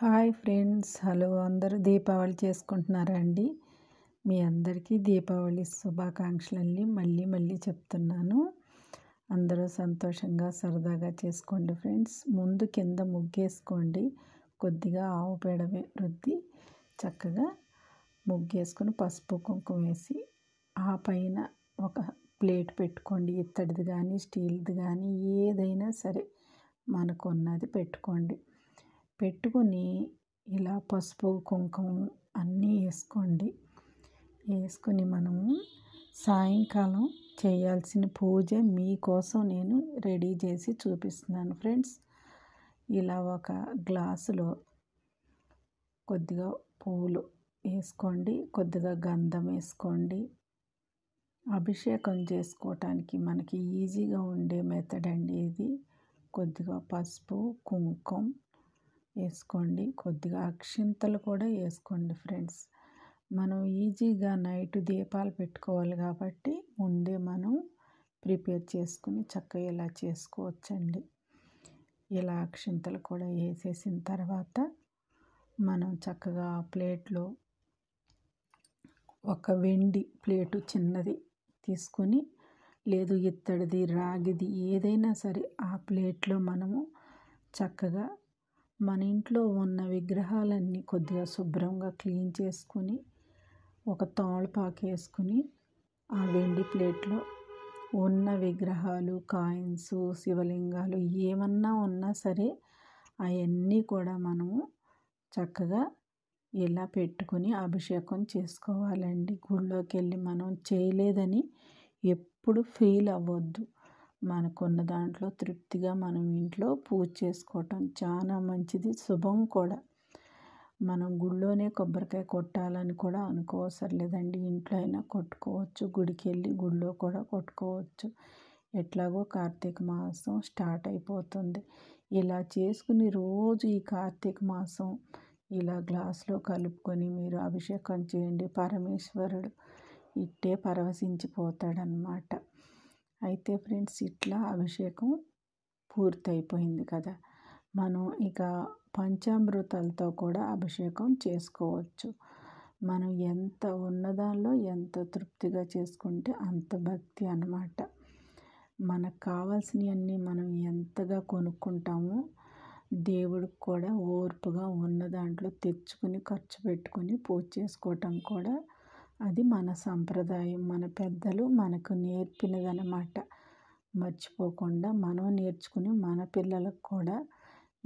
hi friends hello అందరూ దీపావళి చేసుకుంటున్నారా అండి మీ అందరికీ దీపావళి శుభాకాంక్షలన్నీ మళ్ళీ మళ్ళీ చెప్తున్నాను అందరూ సంతోషంగా సరదాగా చేసుకోండి ఫ్రెండ్స్ ముందు కింద ముగ్గేసుకోండి కొద్దిగా ఆవు పేడ రుద్ది చక్కగా ముగ్గేసుకొని పసుపు కుంకుమ వేసి ఆ పైన ఒక ప్లేట్ పెట్టుకోండి ఇత్తడిది కానీ స్టీల్ది కానీ ఏదైనా సరే మనకున్నది పెట్టుకోండి పెట్టుకుని ఇలా పసుపు కుంకుమ అన్నీ వేసుకోండి వేసుకుని మనము సాయంకాలం చేయాల్సిన పూజ మీకోసం నేను రెడీ చేసి చూపిస్తున్నాను ఫ్రెండ్స్ ఇలా ఒక గ్లాసులో కొద్దిగా పువ్వులు వేసుకోండి కొద్దిగా గంధం వేసుకోండి అభిషేకం చేసుకోవటానికి మనకి ఈజీగా ఉండే మెథడ్ అండి ఇది కొద్దిగా పసుపు కుంకుమ వేసుకోండి కొద్దిగా అక్షింతలు కూడా వేసుకోండి ఫ్రెండ్స్ మనం ఈజీగా నైట్ దీపాలు పెట్టుకోవాలి కాబట్టి ముందే మనం ప్రిపేర్ చేసుకుని చక్కగా ఇలా చేసుకోవచ్చండి ఇలా అక్షింతలు కూడా వేసేసిన తర్వాత మనం చక్కగా ప్లేట్లో ఒక వెండి ప్లేటు చిన్నది తీసుకుని లేదు ఇత్తడిది రాగిది ఏదైనా సరే ఆ ప్లేట్లో మనము చక్కగా మన ఇంట్లో ఉన్న విగ్రహాలన్నీ కొద్దిగా శుభ్రంగా క్లీన్ చేసుకుని ఒక తాళపాకు పాకేసుకుని ఆ వెండి ప్లేట్లో ఉన్న విగ్రహాలు కాయిన్స్ శివలింగాలు ఏమన్నా ఉన్నా సరే అవన్నీ కూడా మనము చక్కగా ఇలా పెట్టుకుని అభిషేకం చేసుకోవాలండి గుళ్ళోకి వెళ్ళి మనం చేయలేదని ఎప్పుడు ఫీల్ అవ్వద్దు మనకున్న దాంట్లో తృప్తిగా మనం ఇంట్లో పూజ చేసుకోవటం చాలా మంచిది శుభం కూడా మనం గుళ్ళోనే కొబ్బరికాయ కొట్టాలని కూడా అనుకోవసరం లేదండి ఇంట్లో అయినా కొట్టుకోవచ్చు గుడికి వెళ్ళి గుళ్ళో కూడా కొట్టుకోవచ్చు ఎట్లాగో కార్తీక మాసం స్టార్ట్ అయిపోతుంది ఇలా చేసుకుని రోజు ఈ కార్తీక మాసం ఇలా గ్లాస్లో కలుపుకొని మీరు అభిషేకం చేయండి పరమేశ్వరుడు ఇట్టే పరవశించిపోతాడనమాట అయితే ఫ్రెండ్స్ ఇట్లా అభిషేకం పూర్తయిపోయింది కదా మనం ఇక పంచామృతాలతో కూడా అభిషేకం చేసుకోవచ్చు మనం ఎంత ఉన్నదానిలో ఎంత తృప్తిగా చేసుకుంటే అంత భక్తి అన్నమాట మనకు కావాల్సినవన్నీ మనం ఎంతగా కొనుక్కుంటామో దేవుడికి కూడా ఓర్పుగా ఉన్న దాంట్లో తెచ్చుకుని ఖర్చు పెట్టుకుని పూజ చేసుకోవటం కూడా అది మన సంప్రదాయం మన పెద్దలు మనకు నేర్పినదనమాట మర్చిపోకుండా మనం నేర్చుకుని మన పిల్లలకు కూడా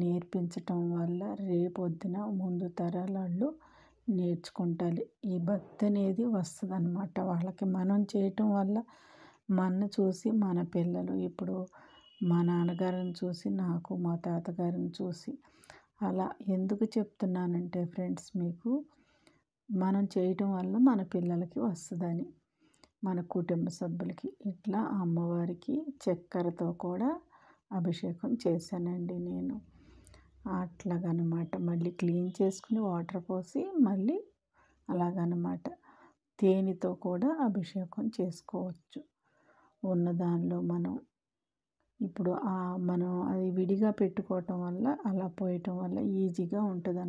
నేర్పించటం వల్ల రేపొద్దున ముందు తరాలు నేర్చుకుంటారు ఈ భక్తి అనేది వస్తుంది అనమాట వాళ్ళకి మనం చేయటం వల్ల మన చూసి మన పిల్లలు ఇప్పుడు మా నాన్నగారిని చూసి నాకు మా తాతగారిని చూసి అలా ఎందుకు చెప్తున్నానంటే ఫ్రెండ్స్ మీకు మనం చేయటం వల్ల మన పిల్లలకి వస్తుందని మన కుటుంబ సభ్యులకి ఇట్లా అమ్మవారికి చక్కెరతో కూడా అభిషేకం చేశానండి నేను అట్లాగనమాట మళ్ళీ క్లీన్ చేసుకుని వాటర్ పోసి మళ్ళీ అలాగనమాట తేనెతో కూడా అభిషేకం చేసుకోవచ్చు ఉన్న దానిలో మనం ఇప్పుడు మనం అది విడిగా పెట్టుకోవటం వల్ల అలా పోయటం వల్ల ఈజీగా ఉంటుంది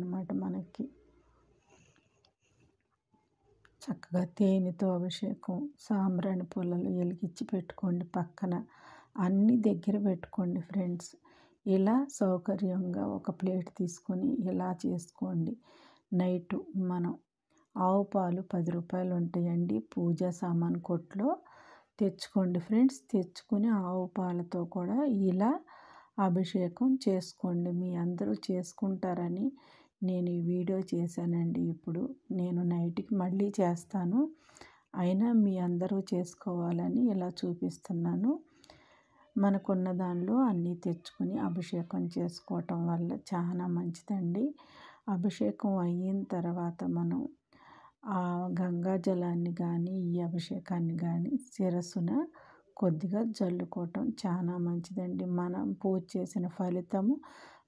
మనకి చక్కగా తేనెతో అభిషేకం సాంబ్రాణి పూలలు వెలిగించి పెట్టుకోండి పక్కన అన్నీ దగ్గర పెట్టుకోండి ఫ్రెండ్స్ ఇలా సౌకర్యంగా ఒక ప్లేట్ తీసుకొని ఇలా చేసుకోండి నైట్ మనం ఆవు పాలు పది రూపాయలు ఉంటాయండి పూజా సామాన్ కొట్లో తెచ్చుకోండి ఫ్రెండ్స్ తెచ్చుకుని ఆవు పాలతో కూడా ఇలా అభిషేకం చేసుకోండి మీ అందరూ చేసుకుంటారని నేను ఈ వీడియో చేశానండి ఇప్పుడు నేను నైట్కి మళ్ళీ చేస్తాను అయినా మీ అందరూ చేసుకోవాలని ఇలా చూపిస్తున్నాను మనకున్న దానిలో అన్నీ తెచ్చుకొని అభిషేకం చేసుకోవటం వల్ల చాలా మంచిదండి అభిషేకం అయిన తర్వాత మనం ఆ గంగా జలాన్ని కానీ ఈ అభిషేకాన్ని కానీ శిరస్సున కొద్దిగా జల్లుకోవటం చాలా మంచిదండి మనం పూజ చేసిన ఫలితము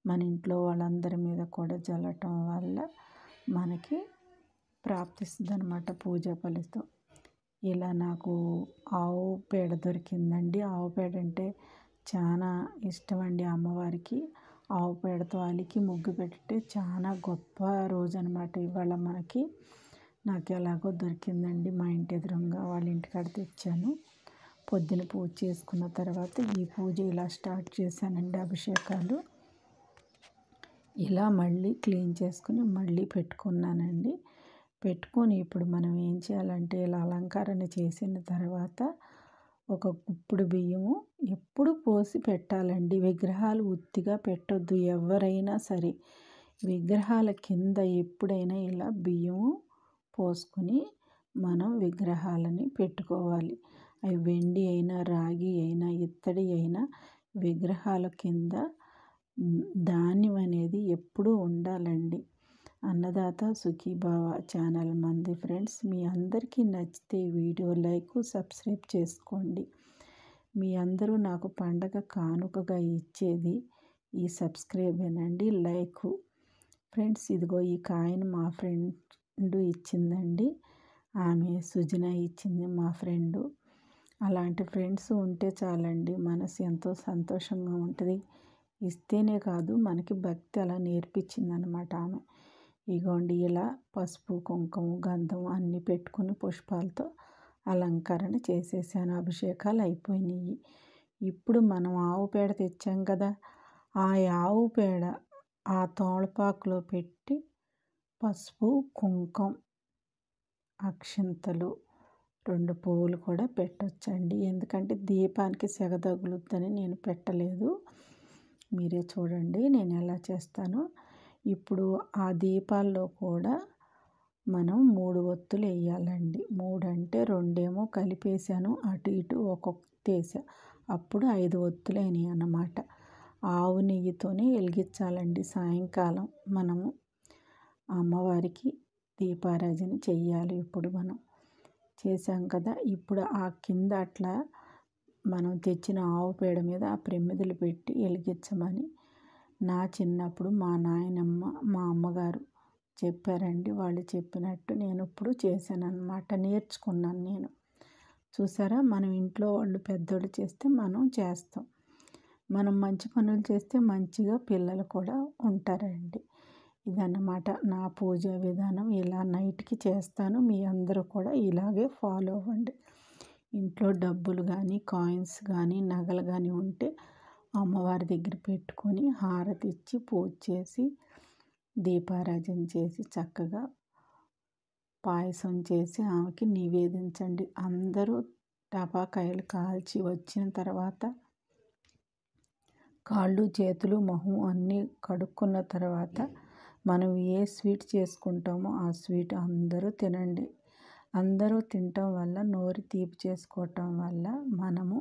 మన ఇంట్లో వాళ్ళందరి మీద కూడా జల్లటం వల్ల మనకి ప్రాప్తిస్తుంది అనమాట పూజ ఫలితం ఇలా నాకు ఆవు పేడ దొరికిందండి ఆవు పేడ అంటే చాలా ఇష్టం అండి అమ్మవారికి ఆవు పేడతో అలికి ముగ్గు పెట్టితే చాలా గొప్ప రోజు అనమాట ఇవాళ మనకి నాకు ఎలాగో దొరికిందండి మా ఇంటి ఎదురుగా వాళ్ళ ఇంటికాడ తెచ్చాను పొద్దున పూజ చేసుకున్న తర్వాత ఈ పూజ ఇలా స్టార్ట్ చేశానండి అభిషేకాలు ఇలా మళ్ళీ క్లీన్ చేసుకుని మళ్ళీ పెట్టుకున్నానండి పెట్టుకొని ఇప్పుడు మనం ఏం చేయాలంటే ఇలా అలంకరణ చేసిన తర్వాత ఒక గుప్పుడు బియ్యము ఎప్పుడు పోసి పెట్టాలండి విగ్రహాలు ఉత్తిగా పెట్టొద్దు ఎవరైనా సరే విగ్రహాల కింద ఎప్పుడైనా ఇలా బియ్యము పోసుకుని మనం విగ్రహాలని పెట్టుకోవాలి అవి వెండి అయినా రాగి అయినా ఇత్తడి అయినా విగ్రహాల కింద ధాన్యం అనేది ఎప్పుడూ ఉండాలండి అన్నదాత సుఖీభావ ఛానల్ మంది ఫ్రెండ్స్ మీ అందరికీ నచ్చితే వీడియో లైక్ సబ్స్క్రైబ్ చేసుకోండి మీ అందరూ నాకు పండగ కానుకగా ఇచ్చేది ఈ సబ్స్క్రైబ్ అండి లైక్ ఫ్రెండ్స్ ఇదిగో ఈ కాయిన్ మా ఫ్రెండ్ ఇచ్చిందండి ఆమె సుజన ఇచ్చింది మా ఫ్రెండు అలాంటి ఫ్రెండ్స్ ఉంటే చాలండి మనసు ఎంతో సంతోషంగా ఉంటుంది ఇస్తేనే కాదు మనకి భక్తి అలా నేర్పించిందనమాట ఆమె ఇగోండి ఇలా పసుపు కుంకుమ గంధం అన్నీ పెట్టుకుని పుష్పాలతో అలంకరణ చేసేసాను అభిషేకాలు అయిపోయినాయి ఇప్పుడు మనం ఆవు పేడ తెచ్చాం కదా ఆ ఆవు పేడ ఆ తోళపాకులో పెట్టి పసుపు కుంకుమ అక్షింతలు రెండు పువ్వులు కూడా పెట్టొచ్చండి ఎందుకంటే దీపానికి సెగ తగులుద్దని నేను పెట్టలేదు మీరే చూడండి నేను ఎలా చేస్తానో ఇప్పుడు ఆ దీపాల్లో కూడా మనం మూడు ఒత్తులు వేయాలండి మూడు అంటే రెండేమో కలిపేసాను అటు ఇటు ఒక్కొక్కటి వేసా అప్పుడు ఐదు ఒత్తులు అయినాయి అన్నమాట ఆవు నెయ్యితోనే వెలిగించాలండి సాయంకాలం మనము అమ్మవారికి దీపారాజన చెయ్యాలి ఇప్పుడు మనం చేసాం కదా ఇప్పుడు ఆ కింద అట్లా మనం తెచ్చిన ఆవు పేడ మీద ఆ ప్రమిదలు పెట్టి వెలిగించమని నా చిన్నప్పుడు మా నాయనమ్మ మా అమ్మగారు చెప్పారండి వాళ్ళు చెప్పినట్టు నేను ఇప్పుడు చేశానన్నమాట నేర్చుకున్నాను నేను చూసారా మనం ఇంట్లో వాళ్ళు పెద్దోళ్ళు చేస్తే మనం చేస్తాం మనం మంచి పనులు చేస్తే మంచిగా పిల్లలు కూడా ఉంటారండి ఇదన్నమాట నా పూజా విధానం ఇలా నైట్కి చేస్తాను మీ అందరూ కూడా ఇలాగే ఫాలో అవ్వండి ఇంట్లో డబ్బులు కానీ కాయిన్స్ కానీ నగలు కానీ ఉంటే అమ్మవారి దగ్గర పెట్టుకొని హారతి ఇచ్చి పూజ చేసి దీపారాజన చేసి చక్కగా పాయసం చేసి ఆమెకి నివేదించండి అందరూ టపాకాయలు కాల్చి వచ్చిన తర్వాత కాళ్ళు చేతులు మొహం అన్నీ కడుక్కున్న తర్వాత మనం ఏ స్వీట్ చేసుకుంటామో ఆ స్వీట్ అందరూ తినండి అందరూ తినటం వల్ల నోరు తీపి చేసుకోవటం వల్ల మనము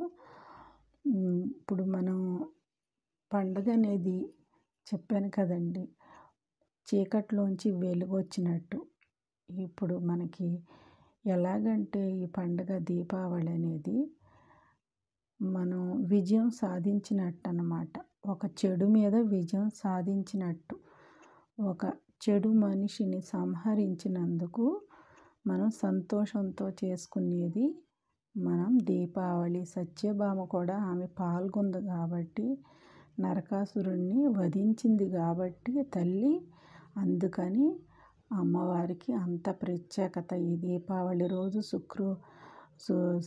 ఇప్పుడు మనం పండుగ అనేది చెప్పాను కదండి చీకట్లోంచి వెలుగు వచ్చినట్టు ఇప్పుడు మనకి ఎలాగంటే ఈ పండుగ దీపావళి అనేది మనం విజయం సాధించినట్టు అనమాట ఒక చెడు మీద విజయం సాధించినట్టు ఒక చెడు మనిషిని సంహరించినందుకు మనం సంతోషంతో చేసుకునేది మనం దీపావళి సత్యభామ కూడా ఆమె పాల్గొంది కాబట్టి నరకాసురుడిని వధించింది కాబట్టి తల్లి అందుకని అమ్మవారికి అంత ప్రత్యేకత ఈ దీపావళి రోజు శుక్రు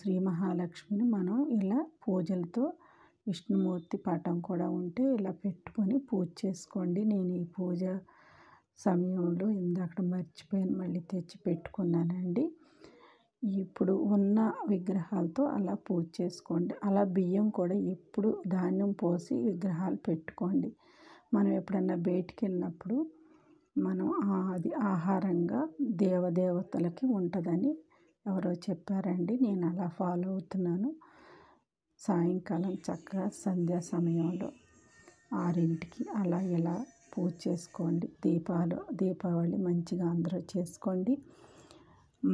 శ్రీ మహాలక్ష్మిని మనం ఇలా పూజలతో విష్ణుమూర్తి పటం కూడా ఉంటే ఇలా పెట్టుకొని పూజ చేసుకోండి నేను ఈ పూజ సమయంలో ఇందాక మర్చిపోయాను మళ్ళీ తెచ్చి పెట్టుకున్నానండి ఇప్పుడు ఉన్న విగ్రహాలతో అలా పూజ చేసుకోండి అలా బియ్యం కూడా ఎప్పుడు ధాన్యం పోసి విగ్రహాలు పెట్టుకోండి మనం ఎప్పుడన్నా బయటికి వెళ్ళినప్పుడు మనం అది ఆహారంగా దేవదేవతలకి ఉంటుందని ఎవరో చెప్పారండి నేను అలా ఫాలో అవుతున్నాను సాయంకాలం చక్కగా సంధ్యా సమయంలో ఆరింటికి అలా ఇలా పూజ చేసుకోండి దీపాలు దీపావళి మంచిగా అందరూ చేసుకోండి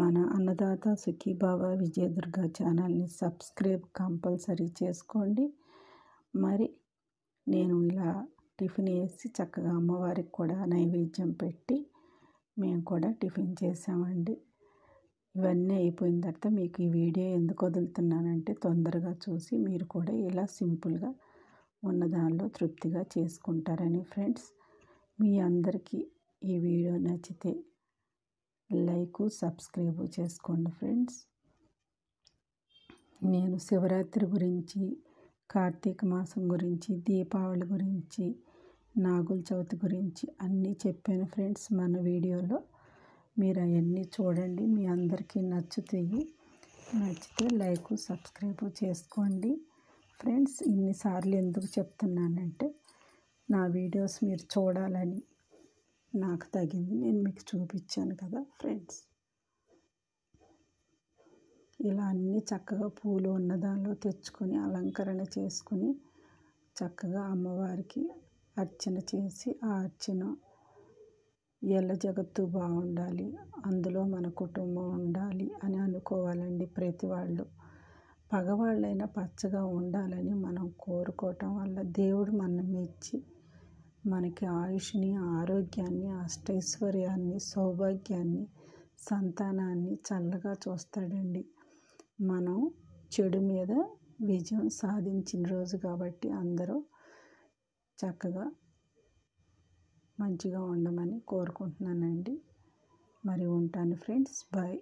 మన అన్నదాత సుఖీభావ విజయదుర్గ ఛానల్ని సబ్స్క్రైబ్ కంపల్సరీ చేసుకోండి మరి నేను ఇలా టిఫిన్ వేసి చక్కగా అమ్మవారికి కూడా నైవేద్యం పెట్టి మేము కూడా టిఫిన్ చేసామండి ఇవన్నీ అయిపోయిన తర్వాత మీకు ఈ వీడియో ఎందుకు వదులుతున్నానంటే తొందరగా చూసి మీరు కూడా ఇలా సింపుల్గా ఉన్న దానిలో తృప్తిగా చేసుకుంటారని ఫ్రెండ్స్ మీ అందరికీ ఈ వీడియో నచ్చితే లైక్ సబ్స్క్రైబ్ చేసుకోండి ఫ్రెండ్స్ నేను శివరాత్రి గురించి కార్తీక మాసం గురించి దీపావళి గురించి నాగుల చవితి గురించి అన్నీ చెప్పాను ఫ్రెండ్స్ మన వీడియోలో మీరు అవన్నీ చూడండి మీ అందరికీ నచ్చుతాయి నచ్చితే లైక్ సబ్స్క్రైబ్ చేసుకోండి ఫ్రెండ్స్ ఇన్నిసార్లు ఎందుకు చెప్తున్నానంటే నా వీడియోస్ మీరు చూడాలని నాకు తగింది నేను మీకు చూపించాను కదా ఫ్రెండ్స్ ఇలా అన్ని చక్కగా పూలు ఉన్న దానిలో తెచ్చుకొని అలంకరణ చేసుకుని చక్కగా అమ్మవారికి అర్చన చేసి ఆ అర్చన ఎల్ల జగత్తు బాగుండాలి అందులో మన కుటుంబం ఉండాలి అని అనుకోవాలండి ప్రతి వాళ్ళు పగవాళ్ళైనా పచ్చగా ఉండాలని మనం కోరుకోవటం వల్ల దేవుడు మనం మెచ్చి మనకి ఆయుష్ని ఆరోగ్యాన్ని అష్టైశ్వర్యాన్ని సౌభాగ్యాన్ని సంతానాన్ని చల్లగా చూస్తాడండి మనం చెడు మీద విజయం సాధించిన రోజు కాబట్టి అందరూ చక్కగా మంచిగా ఉండమని కోరుకుంటున్నానండి మరి ఉంటాను ఫ్రెండ్స్ బాయ్